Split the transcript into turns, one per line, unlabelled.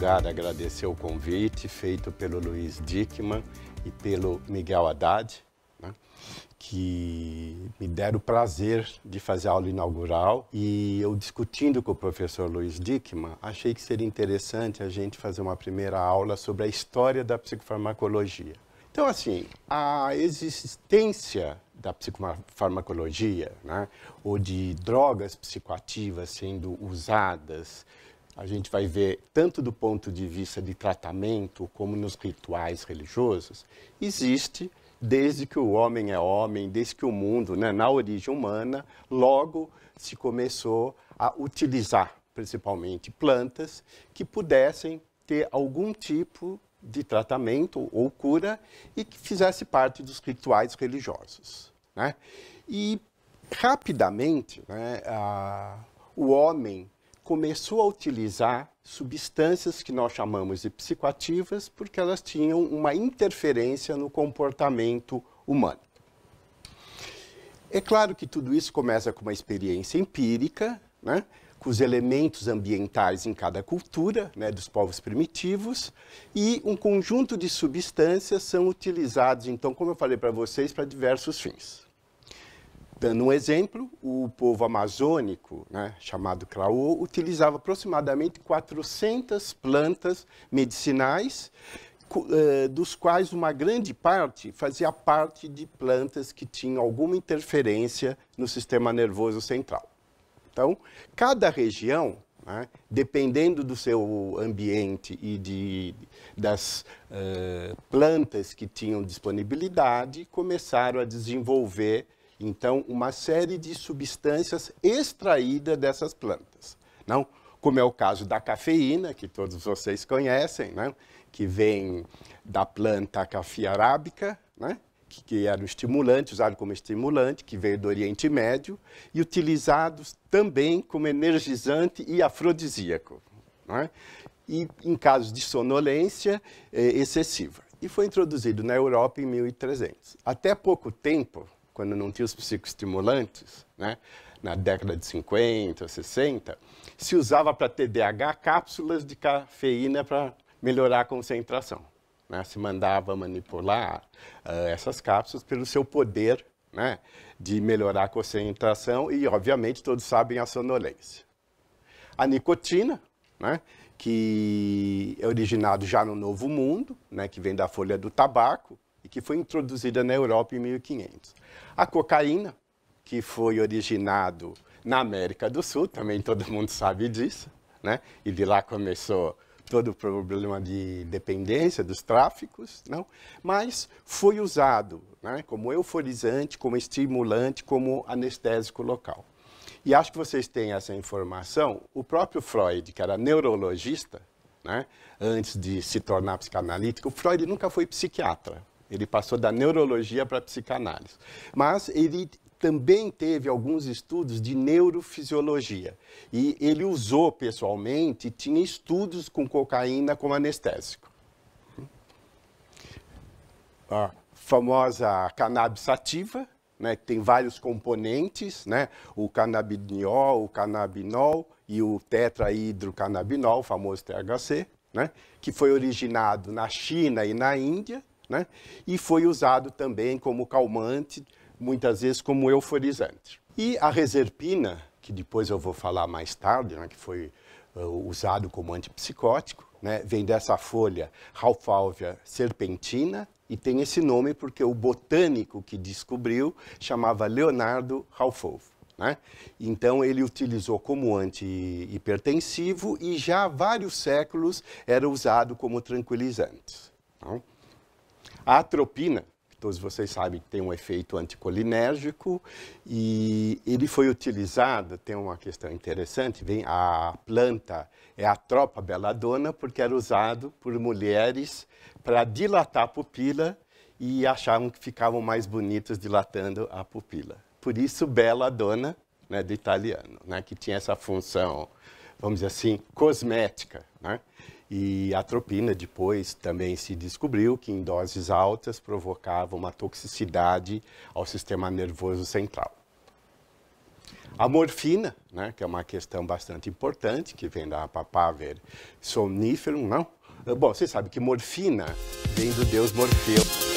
lugar, agradecer o convite feito pelo Luiz Dickman e pelo Miguel Haddad, né, que me deram o prazer de fazer a aula inaugural. E eu discutindo com o professor Luiz Dickman, achei que seria interessante a gente fazer uma primeira aula sobre a história da psicofarmacologia. Então, assim, a existência da psicofarmacologia, né, ou de drogas psicoativas sendo usadas a gente vai ver tanto do ponto de vista de tratamento como nos rituais religiosos, existe desde que o homem é homem, desde que o mundo, né, na origem humana, logo se começou a utilizar principalmente plantas que pudessem ter algum tipo de tratamento ou cura e que fizesse parte dos rituais religiosos. Né? E rapidamente, né, a, o homem começou a utilizar substâncias que nós chamamos de psicoativas porque elas tinham uma interferência no comportamento humano. É claro que tudo isso começa com uma experiência empírica, né? com os elementos ambientais em cada cultura, né, dos povos primitivos, e um conjunto de substâncias são utilizados, então, como eu falei para vocês, para diversos fins. Dando um exemplo, o povo amazônico, né, chamado Claô, utilizava aproximadamente 400 plantas medicinais, eh, dos quais uma grande parte fazia parte de plantas que tinham alguma interferência no sistema nervoso central. Então, cada região, né, dependendo do seu ambiente e de, das uh, plantas que tinham disponibilidade, começaram a desenvolver então, uma série de substâncias extraídas dessas plantas, não? Como é o caso da cafeína, que todos vocês conhecem, né? que vem da planta café arábica, né? que, era um estimulante, usado como estimulante, que veio do Oriente Médio, e utilizados também como energizante e afrodisíaco. Né? E em casos de sonolência eh, excessiva. E foi introduzido na Europa em 1300. Até pouco tempo, quando não tinha os psicoestimulantes, né? na década de 50, 60, se usava para TDAH cápsulas de cafeína para melhorar a concentração. Né? Se mandava manipular uh, essas cápsulas pelo seu poder né? de melhorar a concentração e, obviamente, todos sabem a sonolência. A nicotina, né? que é originado já no Novo Mundo, né? que vem da folha do tabaco, que foi introduzida na Europa em 1500. A cocaína, que foi originado na América do Sul, também todo mundo sabe disso, né? E de lá começou todo o problema de dependência dos tráficos, não? Mas foi usado, né? Como euforizante, como estimulante, como anestésico local. E acho que vocês têm essa informação. O próprio Freud, que era neurologista, né? Antes de se tornar psicanalítico, Freud nunca foi psiquiatra. Ele passou da neurologia para a psicanálise. Mas ele também teve alguns estudos de neurofisiologia. E ele usou pessoalmente, tinha estudos com cocaína como anestésico. A famosa cannabis sativa, né, que tem vários componentes, né, o cannabidiol, o canabinol e o tetrahidrocannabinol, o famoso THC, né, que foi originado na China e na Índia, né? E foi usado também como calmante, muitas vezes como euforizante. E a reserpina, que depois eu vou falar mais tarde, né, que foi uh, usado como antipsicótico, né, vem dessa folha Ralfalvia serpentina e tem esse nome porque o botânico que descobriu chamava Leonardo Ralfalvia. Né? Então ele utilizou como antihipertensivo e já há vários séculos era usado como tranquilizante. Não? A atropina, todos então, vocês sabem que tem um efeito anticolinérgico e ele foi utilizado, tem uma questão interessante, vem a planta é a tropa belladonna porque era usado por mulheres para dilatar a pupila e achavam que ficavam mais bonitos dilatando a pupila. Por isso belladonna, né, do italiano, né, que tinha essa função, vamos dizer assim, cosmética, né? E a atropina depois também se descobriu que em doses altas provocava uma toxicidade ao sistema nervoso central. A morfina, né, que é uma questão bastante importante, que vem da papaver somnífero, não? Bom, você sabe que morfina vem do deus Morfeu.